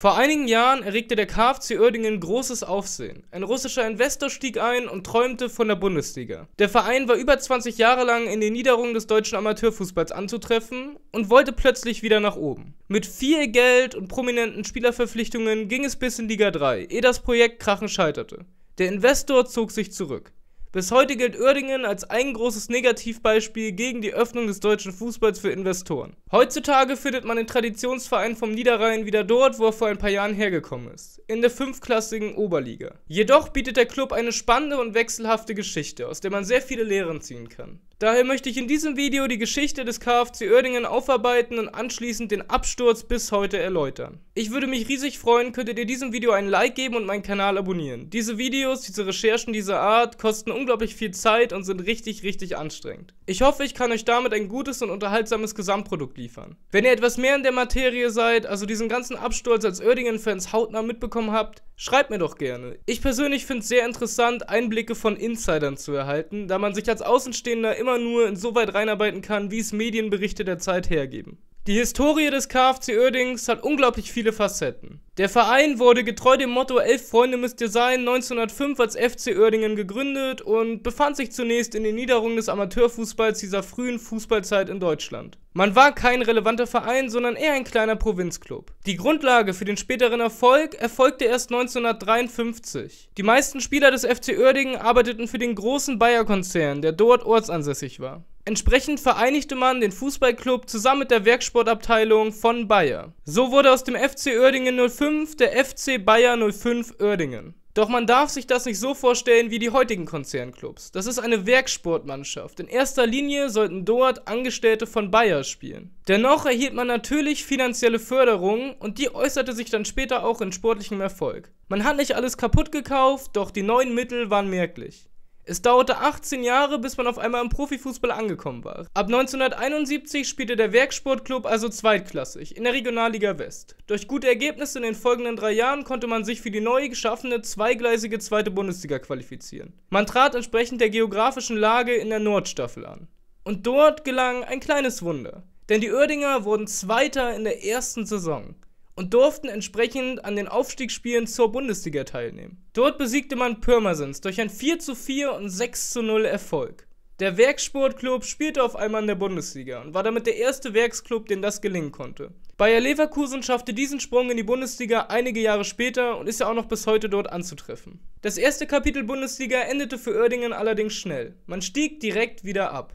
Vor einigen Jahren erregte der KFC Uerdingen großes Aufsehen. Ein russischer Investor stieg ein und träumte von der Bundesliga. Der Verein war über 20 Jahre lang in den Niederungen des deutschen Amateurfußballs anzutreffen und wollte plötzlich wieder nach oben. Mit viel Geld und prominenten Spielerverpflichtungen ging es bis in Liga 3, ehe das Projekt krachen scheiterte. Der Investor zog sich zurück. Bis heute gilt Oerdingen als ein großes Negativbeispiel gegen die Öffnung des deutschen Fußballs für Investoren. Heutzutage findet man den Traditionsverein vom Niederrhein wieder dort, wo er vor ein paar Jahren hergekommen ist, in der fünfklassigen Oberliga. Jedoch bietet der Club eine spannende und wechselhafte Geschichte, aus der man sehr viele Lehren ziehen kann. Daher möchte ich in diesem Video die Geschichte des KFC Oerdingen aufarbeiten und anschließend den Absturz bis heute erläutern. Ich würde mich riesig freuen, könntet ihr diesem Video ein Like geben und meinen Kanal abonnieren. Diese Videos, diese Recherchen dieser Art kosten unglaublich viel Zeit und sind richtig, richtig anstrengend. Ich hoffe, ich kann euch damit ein gutes und unterhaltsames Gesamtprodukt liefern. Wenn ihr etwas mehr in der Materie seid, also diesen ganzen Absturz als Oerdingen-Fans hautnah mitbekommen habt, Schreibt mir doch gerne. Ich persönlich finde es sehr interessant, Einblicke von Insidern zu erhalten, da man sich als Außenstehender immer nur insoweit reinarbeiten kann, wie es Medienberichte der Zeit hergeben. Die Historie des KFC Uerdings hat unglaublich viele Facetten. Der Verein wurde getreu dem Motto Elf Freunde müsst ihr sein 1905 als FC Uerdingen gegründet und befand sich zunächst in den Niederungen des Amateurfußballs dieser frühen Fußballzeit in Deutschland. Man war kein relevanter Verein, sondern eher ein kleiner Provinzclub. Die Grundlage für den späteren Erfolg erfolgte erst 1953. Die meisten Spieler des FC Uerdingen arbeiteten für den großen Bayer-Konzern, der dort ortsansässig war. Entsprechend vereinigte man den Fußballclub zusammen mit der Werksportabteilung von Bayer. So wurde aus dem FC Oerdingen 05 der FC Bayer 05 Oerdingen. Doch man darf sich das nicht so vorstellen wie die heutigen Konzernclubs. Das ist eine Werksportmannschaft. In erster Linie sollten dort Angestellte von Bayer spielen. Dennoch erhielt man natürlich finanzielle Förderung und die äußerte sich dann später auch in sportlichem Erfolg. Man hat nicht alles kaputt gekauft, doch die neuen Mittel waren merklich. Es dauerte 18 Jahre, bis man auf einmal im Profifußball angekommen war. Ab 1971 spielte der Werksportclub also zweitklassig in der Regionalliga West. Durch gute Ergebnisse in den folgenden drei Jahren konnte man sich für die neu geschaffene zweigleisige zweite Bundesliga qualifizieren. Man trat entsprechend der geografischen Lage in der Nordstaffel an. Und dort gelang ein kleines Wunder, denn die Oerdinger wurden Zweiter in der ersten Saison und durften entsprechend an den Aufstiegsspielen zur Bundesliga teilnehmen. Dort besiegte man Pirmasens durch ein 4:4 und 6:0 Erfolg. Der Werksportclub spielte auf einmal in der Bundesliga und war damit der erste Werksclub, den das gelingen konnte. Bayer Leverkusen schaffte diesen Sprung in die Bundesliga einige Jahre später und ist ja auch noch bis heute dort anzutreffen. Das erste Kapitel Bundesliga endete für Oerdingen allerdings schnell. Man stieg direkt wieder ab.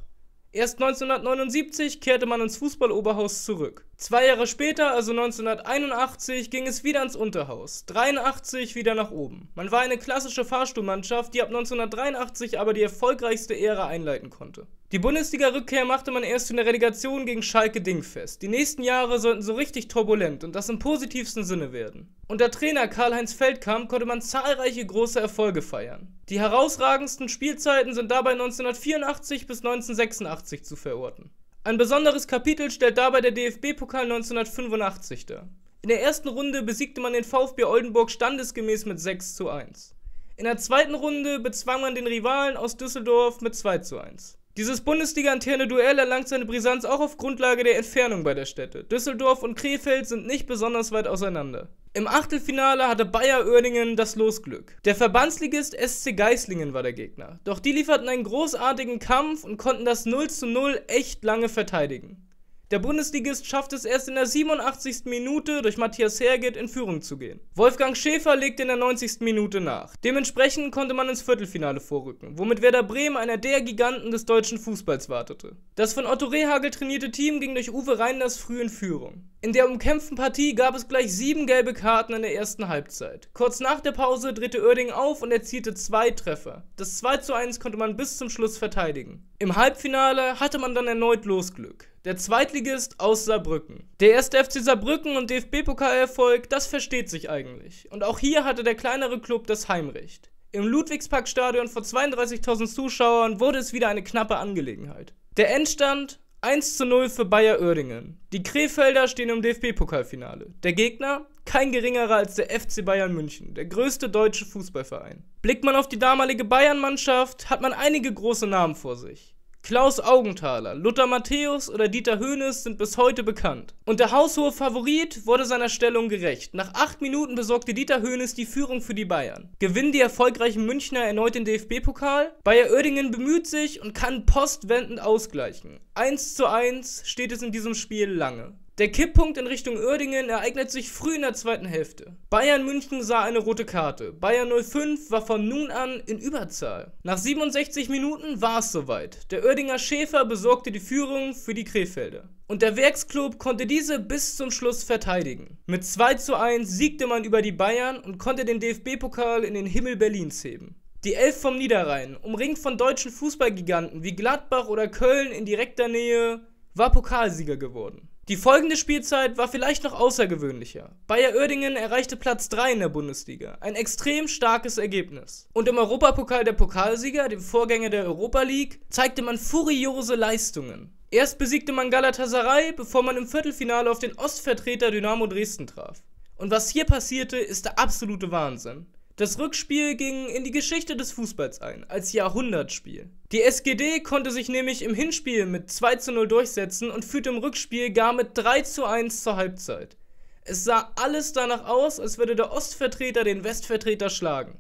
Erst 1979 kehrte man ins Fußballoberhaus zurück. Zwei Jahre später, also 1981, ging es wieder ins Unterhaus, 83 wieder nach oben. Man war eine klassische Fahrstuhlmannschaft, die ab 1983 aber die erfolgreichste Ära einleiten konnte. Die Bundesliga-Rückkehr machte man erst in der Relegation gegen Schalke dingfest. Die nächsten Jahre sollten so richtig turbulent und das im positivsten Sinne werden. Unter Trainer Karl-Heinz Feldkamp konnte man zahlreiche große Erfolge feiern. Die herausragendsten Spielzeiten sind dabei 1984 bis 1986 zu verorten. Ein besonderes Kapitel stellt dabei der DFB-Pokal 1985 dar. In der ersten Runde besiegte man den VfB Oldenburg standesgemäß mit 6 zu 1. In der zweiten Runde bezwang man den Rivalen aus Düsseldorf mit 2 zu 1. Dieses Bundesliga-interne Duell erlangt seine Brisanz auch auf Grundlage der Entfernung beider Städte. Düsseldorf und Krefeld sind nicht besonders weit auseinander. Im Achtelfinale hatte Bayer Oerdingen das Losglück. Der Verbandsligist SC Geislingen war der Gegner. Doch die lieferten einen großartigen Kampf und konnten das 0 zu 0 echt lange verteidigen. Der Bundesligist schafft es erst in der 87. Minute durch Matthias Herget in Führung zu gehen. Wolfgang Schäfer legte in der 90. Minute nach. Dementsprechend konnte man ins Viertelfinale vorrücken, womit Werder Bremen einer der Giganten des deutschen Fußballs wartete. Das von Otto Rehagel trainierte Team ging durch Uwe Reinders früh in Führung. In der umkämpften Partie gab es gleich sieben gelbe Karten in der ersten Halbzeit. Kurz nach der Pause drehte Oerding auf und erzielte zwei Treffer. Das 2 zu 1 konnte man bis zum Schluss verteidigen. Im Halbfinale hatte man dann erneut Losglück. Der Zweitligist aus Saarbrücken. Der erste FC Saarbrücken und DFB-Pokalerfolg, das versteht sich eigentlich. Und auch hier hatte der kleinere Club das Heimrecht. Im Ludwigsparkstadion vor 32.000 Zuschauern wurde es wieder eine knappe Angelegenheit. Der Endstand 1 zu 0 für Bayer Oerdingen. Die Krefelder stehen im DFB-Pokalfinale. Der Gegner? Kein geringerer als der FC Bayern München, der größte deutsche Fußballverein. Blickt man auf die damalige Bayern-Mannschaft, hat man einige große Namen vor sich. Klaus Augenthaler, Luther Matthäus oder Dieter Hoeneß sind bis heute bekannt. Und der haushohe Favorit wurde seiner Stellung gerecht. Nach acht Minuten besorgte Dieter Hoeneß die Führung für die Bayern. Gewinnen die erfolgreichen Münchner erneut den DFB-Pokal? Bayer Oerdingen bemüht sich und kann postwendend ausgleichen. 1 zu 1 steht es in diesem Spiel lange. Der Kipppunkt in Richtung Uerdingen ereignet sich früh in der zweiten Hälfte. Bayern München sah eine rote Karte. Bayern 05 war von nun an in Überzahl. Nach 67 Minuten war es soweit. Der Uerdinger Schäfer besorgte die Führung für die Krefelder. Und der Werksklub konnte diese bis zum Schluss verteidigen. Mit 2 zu 1 siegte man über die Bayern und konnte den DFB-Pokal in den Himmel Berlins heben. Die Elf vom Niederrhein, umringt von deutschen Fußballgiganten wie Gladbach oder Köln in direkter Nähe, war Pokalsieger geworden. Die folgende Spielzeit war vielleicht noch außergewöhnlicher. Bayer Oerdingen erreichte Platz 3 in der Bundesliga, ein extrem starkes Ergebnis. Und im Europapokal der Pokalsieger, dem Vorgänger der Europa League, zeigte man furiose Leistungen. Erst besiegte man Galatasaray, bevor man im Viertelfinale auf den Ostvertreter Dynamo Dresden traf. Und was hier passierte, ist der absolute Wahnsinn. Das Rückspiel ging in die Geschichte des Fußballs ein, als Jahrhundertspiel. Die SGD konnte sich nämlich im Hinspiel mit 2 zu 0 durchsetzen und führte im Rückspiel gar mit 3 zu 1 zur Halbzeit. Es sah alles danach aus, als würde der Ostvertreter den Westvertreter schlagen.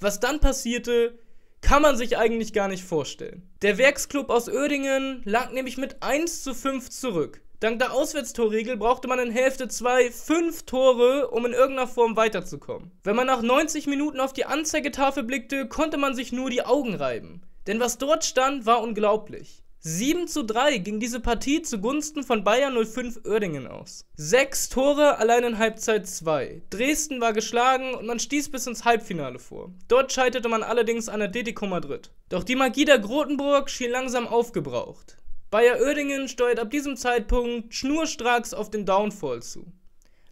Was dann passierte, kann man sich eigentlich gar nicht vorstellen. Der Werksclub aus Oerdingen lag nämlich mit 1 zu 5 zurück. Dank der Auswärtstorregel brauchte man in Hälfte 2 5 Tore, um in irgendeiner Form weiterzukommen. Wenn man nach 90 Minuten auf die Anzeigetafel blickte, konnte man sich nur die Augen reiben. Denn was dort stand, war unglaublich. 7 zu 3 ging diese Partie zugunsten von Bayern 05 Oerdingen aus. 6 Tore allein in Halbzeit 2. Dresden war geschlagen und man stieß bis ins Halbfinale vor. Dort scheiterte man allerdings an der Atletico Madrid. Doch die Magie der Grotenburg schien langsam aufgebraucht. Bayer Oerdingen steuert ab diesem Zeitpunkt schnurstracks auf den Downfall zu.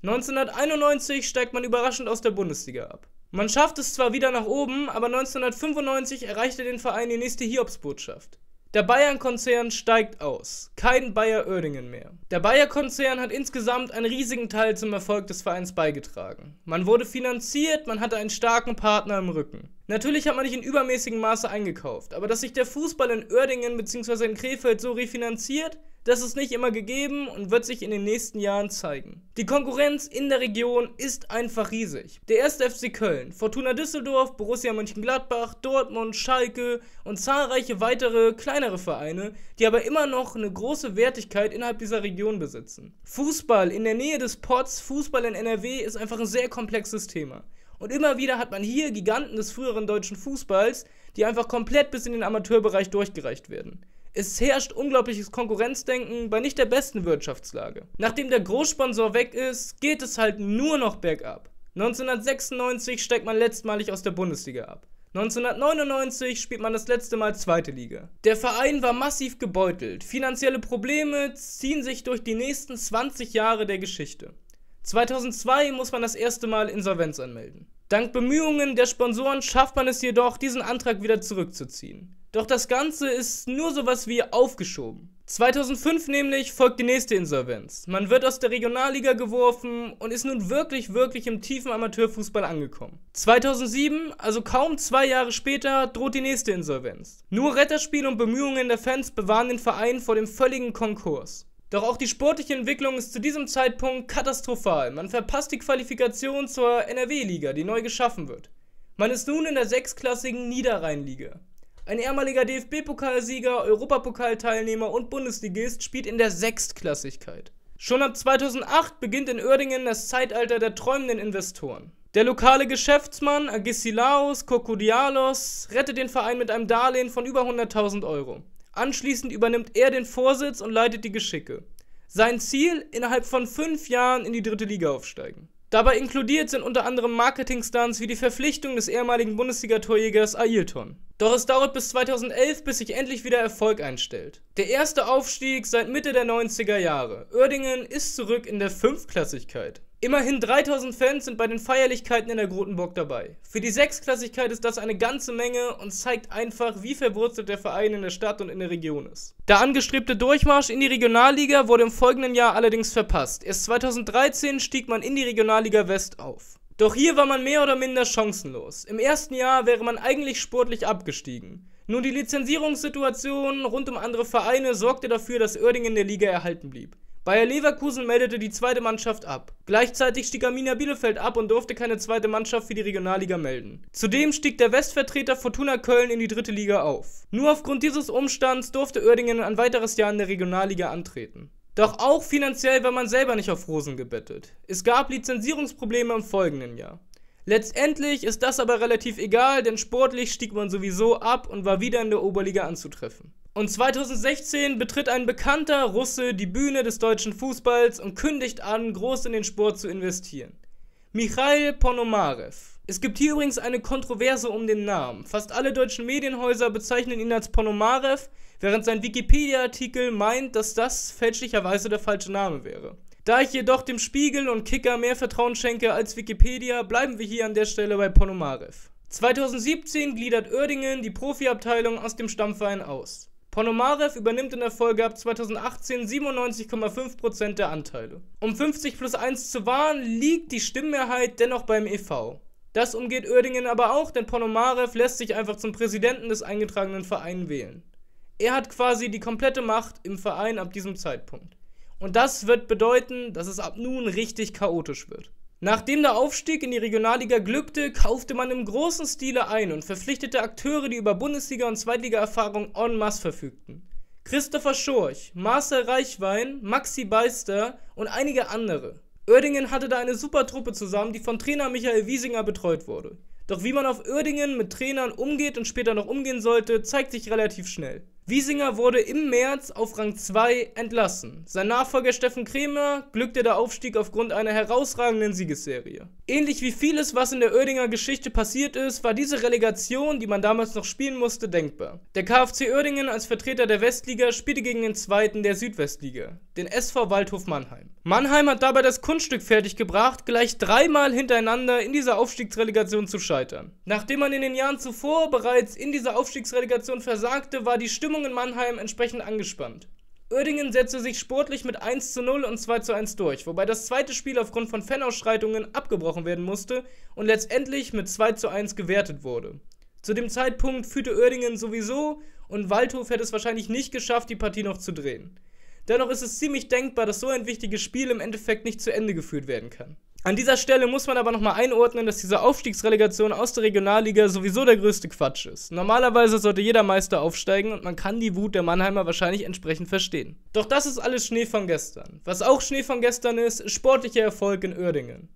1991 steigt man überraschend aus der Bundesliga ab. Man schafft es zwar wieder nach oben, aber 1995 erreichte den Verein die nächste Hiobsbotschaft. Der Bayern-Konzern steigt aus. Kein Bayer Oerdingen mehr. Der Bayer-Konzern hat insgesamt einen riesigen Teil zum Erfolg des Vereins beigetragen. Man wurde finanziert, man hatte einen starken Partner im Rücken. Natürlich hat man nicht in übermäßigem Maße eingekauft, aber dass sich der Fußball in Oerdingen bzw. in Krefeld so refinanziert, das ist nicht immer gegeben und wird sich in den nächsten Jahren zeigen. Die Konkurrenz in der Region ist einfach riesig. Der erste FC Köln, Fortuna Düsseldorf, Borussia Mönchengladbach, Dortmund, Schalke und zahlreiche weitere kleinere Vereine, die aber immer noch eine große Wertigkeit innerhalb dieser Region besitzen. Fußball in der Nähe des Pots, Fußball in NRW ist einfach ein sehr komplexes Thema. Und immer wieder hat man hier Giganten des früheren deutschen Fußballs, die einfach komplett bis in den Amateurbereich durchgereicht werden. Es herrscht unglaubliches Konkurrenzdenken bei nicht der besten Wirtschaftslage. Nachdem der Großsponsor weg ist, geht es halt nur noch bergab. 1996 steigt man letztmalig aus der Bundesliga ab. 1999 spielt man das letzte Mal zweite Liga. Der Verein war massiv gebeutelt. Finanzielle Probleme ziehen sich durch die nächsten 20 Jahre der Geschichte. 2002 muss man das erste Mal Insolvenz anmelden. Dank Bemühungen der Sponsoren schafft man es jedoch, diesen Antrag wieder zurückzuziehen. Doch das Ganze ist nur sowas wie aufgeschoben. 2005 nämlich folgt die nächste Insolvenz. Man wird aus der Regionalliga geworfen und ist nun wirklich, wirklich im tiefen Amateurfußball angekommen. 2007, also kaum zwei Jahre später, droht die nächste Insolvenz. Nur Retterspiel und Bemühungen der Fans bewahren den Verein vor dem völligen Konkurs. Doch auch die sportliche Entwicklung ist zu diesem Zeitpunkt katastrophal. Man verpasst die Qualifikation zur NRW-Liga, die neu geschaffen wird. Man ist nun in der sechsklassigen Niederrheinliga. Ein ehemaliger DFB-Pokalsieger, Europapokalteilnehmer und Bundesligist spielt in der Sechstklassigkeit. Schon ab 2008 beginnt in Oerdingen das Zeitalter der träumenden Investoren. Der lokale Geschäftsmann Agisilaos Kokodialos rettet den Verein mit einem Darlehen von über 100.000 Euro. Anschließend übernimmt er den Vorsitz und leitet die Geschicke. Sein Ziel? Innerhalb von fünf Jahren in die dritte Liga aufsteigen. Dabei inkludiert sind unter anderem Marketing-Stunts wie die Verpflichtung des ehemaligen Bundesliga-Torjägers Ailton. Doch es dauert bis 2011, bis sich endlich wieder Erfolg einstellt. Der erste Aufstieg seit Mitte der 90er Jahre. Oerdingen ist zurück in der Fünftklassigkeit. Immerhin 3000 Fans sind bei den Feierlichkeiten in der Grotenburg dabei. Für die Sechsklassigkeit ist das eine ganze Menge und zeigt einfach, wie verwurzelt der Verein in der Stadt und in der Region ist. Der angestrebte Durchmarsch in die Regionalliga wurde im folgenden Jahr allerdings verpasst. Erst 2013 stieg man in die Regionalliga West auf. Doch hier war man mehr oder minder chancenlos. Im ersten Jahr wäre man eigentlich sportlich abgestiegen. Nun die Lizenzierungssituation rund um andere Vereine sorgte dafür, dass Oerding in der Liga erhalten blieb. Bayer Leverkusen meldete die zweite Mannschaft ab. Gleichzeitig stieg Arminia Bielefeld ab und durfte keine zweite Mannschaft für die Regionalliga melden. Zudem stieg der Westvertreter Fortuna Köln in die dritte Liga auf. Nur aufgrund dieses Umstands durfte Oerdingen ein weiteres Jahr in der Regionalliga antreten. Doch auch finanziell war man selber nicht auf Rosen gebettet. Es gab Lizenzierungsprobleme im folgenden Jahr. Letztendlich ist das aber relativ egal, denn sportlich stieg man sowieso ab und war wieder in der Oberliga anzutreffen. Und 2016 betritt ein bekannter Russe die Bühne des deutschen Fußballs und kündigt an, groß in den Sport zu investieren. Michail Ponomarev. Es gibt hier übrigens eine Kontroverse um den Namen. Fast alle deutschen Medienhäuser bezeichnen ihn als Ponomarev, während sein Wikipedia-Artikel meint, dass das fälschlicherweise der falsche Name wäre. Da ich jedoch dem Spiegel und Kicker mehr Vertrauen schenke als Wikipedia, bleiben wir hier an der Stelle bei Ponomarev. 2017 gliedert Oerdingen die Profiabteilung aus dem Stammverein aus. Ponomarev übernimmt in der Folge ab 2018 97,5% der Anteile. Um 50 plus 1 zu wahren, liegt die Stimmmehrheit dennoch beim EV. Das umgeht Oerdingen aber auch, denn Ponomarev lässt sich einfach zum Präsidenten des eingetragenen Vereins wählen. Er hat quasi die komplette Macht im Verein ab diesem Zeitpunkt. Und das wird bedeuten, dass es ab nun richtig chaotisch wird. Nachdem der Aufstieg in die Regionalliga glückte, kaufte man im großen Stile ein und verpflichtete Akteure, die über Bundesliga- und Zweitliga-Erfahrung en masse verfügten. Christopher Schorch, Marcel Reichwein, Maxi Beister und einige andere. Oerdingen hatte da eine super Truppe zusammen, die von Trainer Michael Wiesinger betreut wurde. Doch wie man auf Oerdingen mit Trainern umgeht und später noch umgehen sollte, zeigt sich relativ schnell. Wiesinger wurde im März auf Rang 2 entlassen. Sein Nachfolger Steffen Krämer glückte der Aufstieg aufgrund einer herausragenden Siegesserie. Ähnlich wie vieles, was in der Oerdinger Geschichte passiert ist, war diese Relegation, die man damals noch spielen musste, denkbar. Der KfC Oerdingen als Vertreter der Westliga spielte gegen den zweiten der Südwestliga, den SV Waldhof Mannheim. Mannheim hat dabei das Kunststück fertiggebracht, gleich dreimal hintereinander in dieser Aufstiegsrelegation zu scheitern. Nachdem man in den Jahren zuvor bereits in dieser Aufstiegsrelegation versagte, war die Stimmung Stimmung in Mannheim entsprechend angespannt. Oerdingen setzte sich sportlich mit 1 zu 0 und 2 zu 1 durch, wobei das zweite Spiel aufgrund von Fanausschreitungen abgebrochen werden musste und letztendlich mit 2 zu 1 gewertet wurde. Zu dem Zeitpunkt führte Oerdingen sowieso und Waldhof hätte es wahrscheinlich nicht geschafft, die Partie noch zu drehen. Dennoch ist es ziemlich denkbar, dass so ein wichtiges Spiel im Endeffekt nicht zu Ende geführt werden kann. An dieser Stelle muss man aber nochmal einordnen, dass diese Aufstiegsrelegation aus der Regionalliga sowieso der größte Quatsch ist. Normalerweise sollte jeder Meister aufsteigen und man kann die Wut der Mannheimer wahrscheinlich entsprechend verstehen. Doch das ist alles Schnee von gestern. Was auch Schnee von gestern ist, ist sportlicher Erfolg in Uerdingen.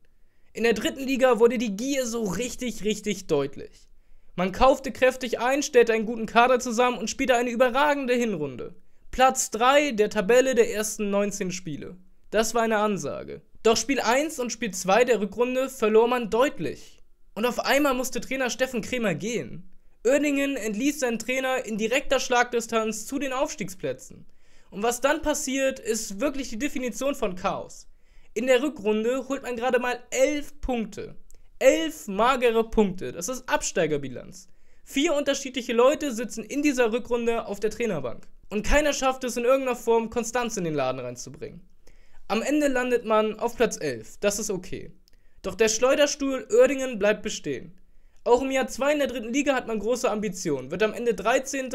In der dritten Liga wurde die Gier so richtig, richtig deutlich. Man kaufte kräftig ein, stellte einen guten Kader zusammen und spielte eine überragende Hinrunde. Platz 3 der Tabelle der ersten 19 Spiele. Das war eine Ansage. Doch Spiel 1 und Spiel 2 der Rückrunde verlor man deutlich. Und auf einmal musste Trainer Steffen Kremer gehen. Oerdingen entließ seinen Trainer in direkter Schlagdistanz zu den Aufstiegsplätzen. Und was dann passiert, ist wirklich die Definition von Chaos. In der Rückrunde holt man gerade mal 11 Punkte. 11 magere Punkte. Das ist Absteigerbilanz. Vier unterschiedliche Leute sitzen in dieser Rückrunde auf der Trainerbank. Und keiner schafft es in irgendeiner Form, Konstanz in den Laden reinzubringen. Am Ende landet man auf Platz 11, das ist okay. Doch der Schleuderstuhl Oerdingen bleibt bestehen. Auch im Jahr 2 in der dritten Liga hat man große Ambitionen, wird am Ende 13.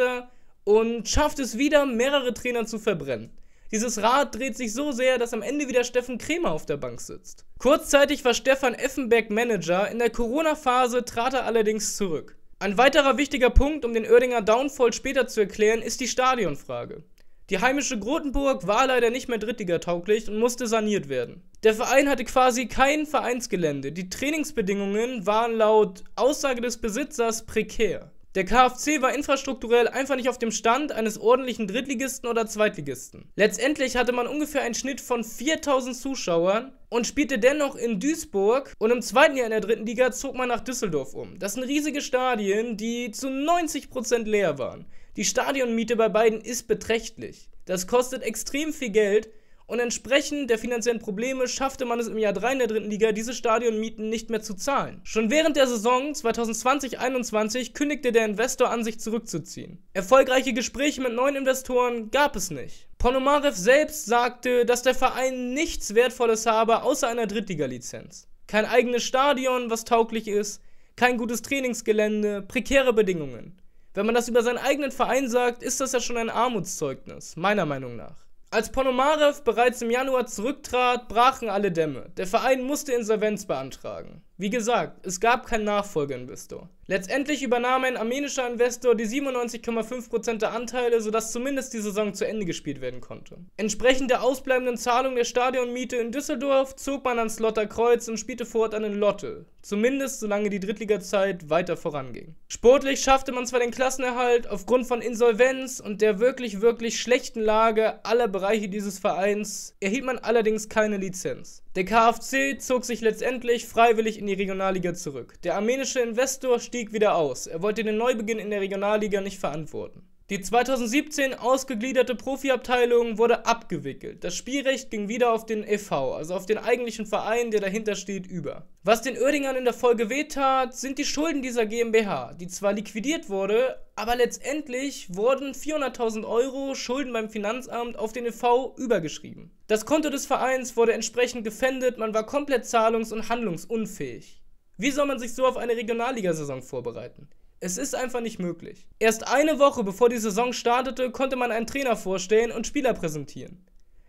und schafft es wieder, mehrere Trainer zu verbrennen. Dieses Rad dreht sich so sehr, dass am Ende wieder Steffen Krämer auf der Bank sitzt. Kurzzeitig war Stefan Effenberg Manager, in der Corona-Phase trat er allerdings zurück. Ein weiterer wichtiger Punkt, um den Oerdinger Downfall später zu erklären, ist die Stadionfrage. Die heimische Grotenburg war leider nicht mehr drittligatauglich und musste saniert werden. Der Verein hatte quasi kein Vereinsgelände. Die Trainingsbedingungen waren laut Aussage des Besitzers prekär. Der KfC war infrastrukturell einfach nicht auf dem Stand eines ordentlichen Drittligisten oder Zweitligisten. Letztendlich hatte man ungefähr einen Schnitt von 4000 Zuschauern und spielte dennoch in Duisburg und im zweiten Jahr in der dritten Liga zog man nach Düsseldorf um. Das sind riesige Stadien, die zu 90% leer waren. Die Stadionmiete bei beiden ist beträchtlich. Das kostet extrem viel Geld und entsprechend der finanziellen Probleme schaffte man es im Jahr 3 in der dritten Liga, diese Stadionmieten nicht mehr zu zahlen. Schon während der Saison 2020-21 kündigte der Investor an, sich zurückzuziehen. Erfolgreiche Gespräche mit neuen Investoren gab es nicht. Ponomarev selbst sagte, dass der Verein nichts Wertvolles habe außer einer Drittliga-Lizenz. Kein eigenes Stadion, was tauglich ist, kein gutes Trainingsgelände, prekäre Bedingungen. Wenn man das über seinen eigenen Verein sagt, ist das ja schon ein Armutszeugnis, meiner Meinung nach. Als Ponomarev bereits im Januar zurücktrat, brachen alle Dämme. Der Verein musste Insolvenz beantragen. Wie gesagt, es gab keinen Nachfolgeinvestor. Letztendlich übernahm ein armenischer Investor die 97,5% der Anteile, sodass zumindest die Saison zu Ende gespielt werden konnte. Entsprechend der ausbleibenden Zahlung der Stadionmiete in Düsseldorf zog man ans Lotter Kreuz und spielte fortan in Lotte, zumindest solange die Drittligazeit weiter voranging. Sportlich schaffte man zwar den Klassenerhalt, aufgrund von Insolvenz und der wirklich, wirklich schlechten Lage aller Bereiche dieses Vereins erhielt man allerdings keine Lizenz. Der KfC zog sich letztendlich freiwillig in die Regionalliga zurück. Der armenische Investor stieg wieder aus. Er wollte den Neubeginn in der Regionalliga nicht verantworten. Die 2017 ausgegliederte Profiabteilung wurde abgewickelt. Das Spielrecht ging wieder auf den e.V., also auf den eigentlichen Verein, der dahinter steht, über. Was den Oerdingern in der Folge wehtat, sind die Schulden dieser GmbH, die zwar liquidiert wurde, aber letztendlich wurden 400.000 Euro Schulden beim Finanzamt auf den e.V. übergeschrieben. Das Konto des Vereins wurde entsprechend gefändet, man war komplett zahlungs- und handlungsunfähig. Wie soll man sich so auf eine Regionalligasaison vorbereiten? Es ist einfach nicht möglich. Erst eine Woche bevor die Saison startete, konnte man einen Trainer vorstellen und Spieler präsentieren.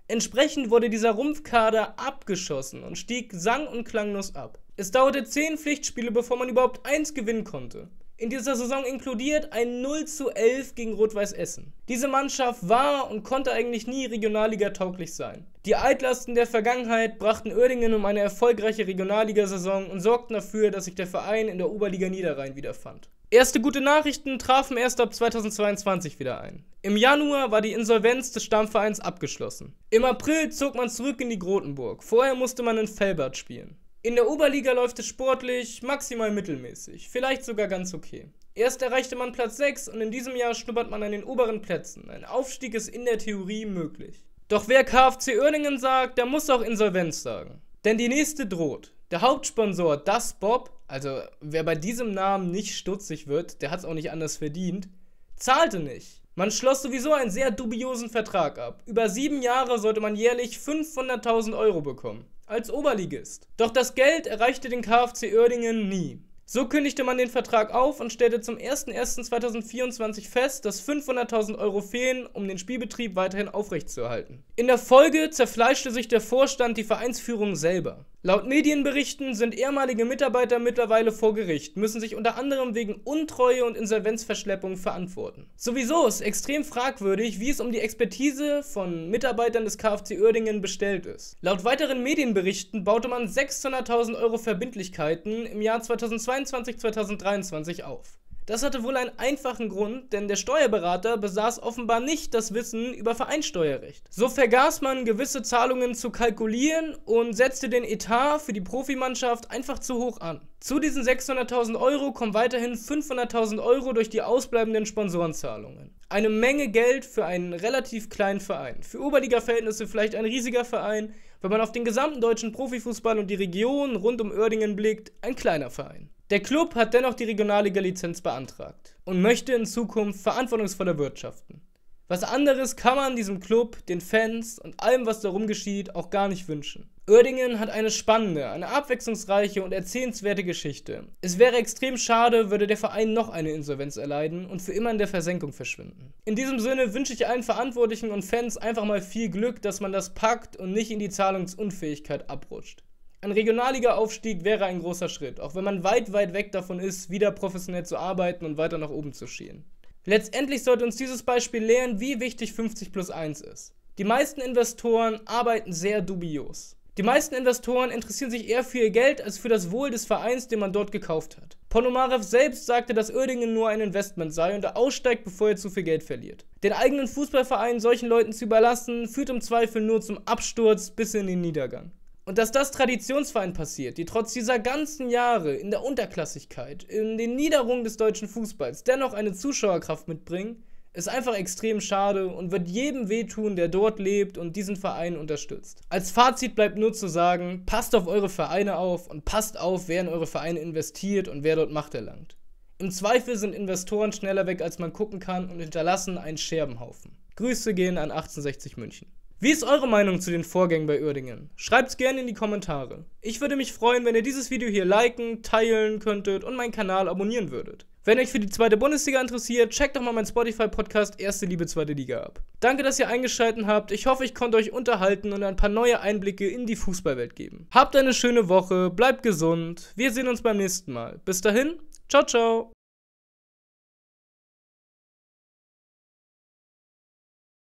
Entsprechend wurde dieser Rumpfkader abgeschossen und stieg sang- und klanglos ab. Es dauerte 10 Pflichtspiele, bevor man überhaupt eins gewinnen konnte. In dieser Saison inkludiert ein 0 zu 11 gegen Rot-Weiß Essen. Diese Mannschaft war und konnte eigentlich nie Regionalliga tauglich sein. Die Altlasten der Vergangenheit brachten Oerdingen um eine erfolgreiche Regionalligasaison und sorgten dafür, dass sich der Verein in der Oberliga Niederrhein wiederfand. Erste gute Nachrichten trafen erst ab 2022 wieder ein. Im Januar war die Insolvenz des Stammvereins abgeschlossen. Im April zog man zurück in die Grotenburg. Vorher musste man in Fellbad spielen. In der Oberliga läuft es sportlich maximal mittelmäßig, vielleicht sogar ganz okay. Erst erreichte man Platz 6 und in diesem Jahr schnuppert man an den oberen Plätzen. Ein Aufstieg ist in der Theorie möglich. Doch wer KfC Oerningen sagt, der muss auch Insolvenz sagen. Denn die nächste droht. Der Hauptsponsor Das Bob also, wer bei diesem Namen nicht stutzig wird, der hat es auch nicht anders verdient, zahlte nicht. Man schloss sowieso einen sehr dubiosen Vertrag ab. Über sieben Jahre sollte man jährlich 500.000 Euro bekommen. Als Oberligist. Doch das Geld erreichte den KfC Oerdingen nie. So kündigte man den Vertrag auf und stellte zum 01.01.2024 fest, dass 500.000 Euro fehlen, um den Spielbetrieb weiterhin aufrechtzuerhalten. In der Folge zerfleischte sich der Vorstand die Vereinsführung selber. Laut Medienberichten sind ehemalige Mitarbeiter mittlerweile vor Gericht, müssen sich unter anderem wegen Untreue und Insolvenzverschleppung verantworten. Sowieso ist extrem fragwürdig, wie es um die Expertise von Mitarbeitern des KfC Uerdingen bestellt ist. Laut weiteren Medienberichten baute man 600.000 Euro Verbindlichkeiten im Jahr 2022-2023 auf. Das hatte wohl einen einfachen Grund, denn der Steuerberater besaß offenbar nicht das Wissen über Vereinssteuerrecht. So vergaß man gewisse Zahlungen zu kalkulieren und setzte den Etat für die Profimannschaft einfach zu hoch an. Zu diesen 600.000 Euro kommen weiterhin 500.000 Euro durch die ausbleibenden Sponsorenzahlungen. Eine Menge Geld für einen relativ kleinen Verein. Für Oberliga-Verhältnisse vielleicht ein riesiger Verein, wenn man auf den gesamten deutschen Profifußball und die Region rund um Oerdingen blickt, ein kleiner Verein. Der Club hat dennoch die Regionalliga-Lizenz beantragt und möchte in Zukunft verantwortungsvoller wirtschaften. Was anderes kann man diesem Club, den Fans und allem, was darum geschieht, auch gar nicht wünschen. Oerdingen hat eine spannende, eine abwechslungsreiche und erzählenswerte Geschichte. Es wäre extrem schade, würde der Verein noch eine Insolvenz erleiden und für immer in der Versenkung verschwinden. In diesem Sinne wünsche ich allen Verantwortlichen und Fans einfach mal viel Glück, dass man das packt und nicht in die Zahlungsunfähigkeit abrutscht. Ein Regionalliga-Aufstieg wäre ein großer Schritt, auch wenn man weit, weit weg davon ist, wieder professionell zu arbeiten und weiter nach oben zu schielen. Letztendlich sollte uns dieses Beispiel lehren, wie wichtig 50 plus 1 ist. Die meisten Investoren arbeiten sehr dubios. Die meisten Investoren interessieren sich eher für ihr Geld als für das Wohl des Vereins, den man dort gekauft hat. Ponomarev selbst sagte, dass Oerdingen nur ein Investment sei und er aussteigt, bevor er zu viel Geld verliert. Den eigenen Fußballverein solchen Leuten zu überlassen, führt im Zweifel nur zum Absturz bis in den Niedergang. Und dass das Traditionsverein passiert, die trotz dieser ganzen Jahre in der Unterklassigkeit, in den Niederungen des deutschen Fußballs dennoch eine Zuschauerkraft mitbringen, ist einfach extrem schade und wird jedem wehtun, der dort lebt und diesen Verein unterstützt. Als Fazit bleibt nur zu sagen, passt auf eure Vereine auf und passt auf, wer in eure Vereine investiert und wer dort Macht erlangt. Im Zweifel sind Investoren schneller weg, als man gucken kann und hinterlassen einen Scherbenhaufen. Grüße gehen an 1860 München. Wie ist eure Meinung zu den Vorgängen bei Uerdingen? Schreibt's gerne in die Kommentare. Ich würde mich freuen, wenn ihr dieses Video hier liken, teilen könntet und meinen Kanal abonnieren würdet. Wenn euch für die zweite Bundesliga interessiert, checkt doch mal meinen Spotify-Podcast Erste Liebe Zweite Liga ab. Danke, dass ihr eingeschaltet habt. Ich hoffe, ich konnte euch unterhalten und ein paar neue Einblicke in die Fußballwelt geben. Habt eine schöne Woche, bleibt gesund. Wir sehen uns beim nächsten Mal. Bis dahin, ciao, ciao.